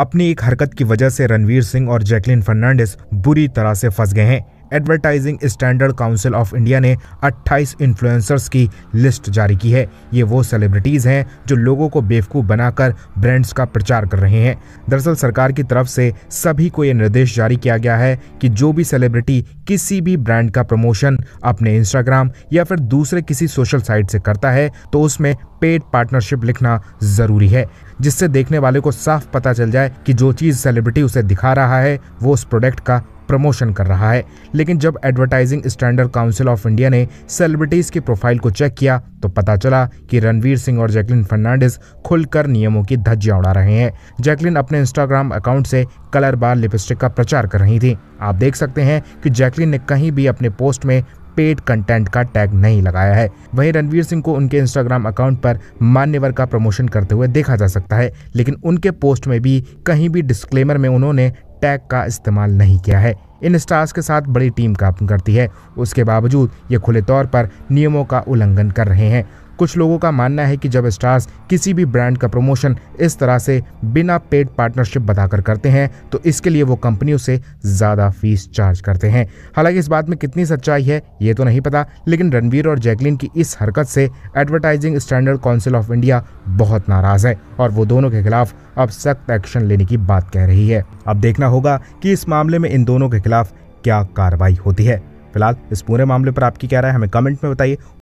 अपनी एक हरकत की वजह से रणवीर सिंह और जैकलिन फर्नांडिस बुरी तरह से फंस गए हैं advertising standard council of India ने 28 इन्फ्लुएंसर्स की लिस्ट जारी की है ये वो सेलिब्रिटीज़ हैं जो लोगों को बेवकूफ़ बनाकर ब्रांड्स का प्रचार कर रहे हैं दरअसल सरकार की तरफ से सभी को ये निर्देश जारी किया गया है कि जो भी सेलिब्रिटी किसी भी ब्रांड का प्रमोशन अपने इंस्टाग्राम या फिर दूसरे किसी सोशल साइट से करता है तो उसमें पेड पार्टनरशिप लिखना ज़रूरी है जिससे देखने वाले को साफ पता चल जाए कि जो चीज़ सेलिब्रिटी उसे दिखा रहा है वो उस प्रोडक्ट का प्रमोशन कर रहा है लेकिन जब advertising standard council of India ने सेलिब्रिटीज की प्रोफाइल को चेक किया तो पता चला कि रणवीर सिंह और जैकलिन फर्नांडिस खुलकर नियमों की धज्जियां उड़ा रहे हैं जैकलिन अपने इंस्टाग्राम अकाउंट से कलर बार लिपस्टिक का प्रचार कर रही थी आप देख सकते हैं कि जैकलिन ने कहीं भी अपने पोस्ट में पेड कंटेंट का टैग नहीं लगाया है वहीं रणवीर सिंह को उनके इंस्टाग्राम अकाउंट पर मान्यवर का प्रमोशन करते हुए देखा जा सकता है लेकिन उनके पोस्ट में भी कहीं भी डिस्क्लेमर में उन्होंने टैग का इस्तेमाल नहीं किया है इन स्टार्स के साथ बड़ी टीम काम करती है उसके बावजूद ये खुले तौर पर नियमों का उल्लंघन कर रहे हैं कुछ लोगों का मानना है कि जब स्टार्स किसी भी ब्रांड का प्रमोशन इस तरह से बिना पेड पार्टनरशिप बताकर करते हैं तो इसके लिए वो कंपनियों से ज़्यादा फीस चार्ज करते हैं हालांकि इस बात में कितनी सच्चाई है ये तो नहीं पता लेकिन रणवीर और जैकलिन की इस हरकत से advertising standard council of India बहुत नाराज़ है और वो दोनों के खिलाफ अब सख्त एक्शन लेने की बात कह रही है अब देखना होगा कि इस मामले में इन दोनों के खिलाफ क्या कार्रवाई होती है फिलहाल इस पूरे मामले पर आपकी क्या राय हमें कमेंट में बताइए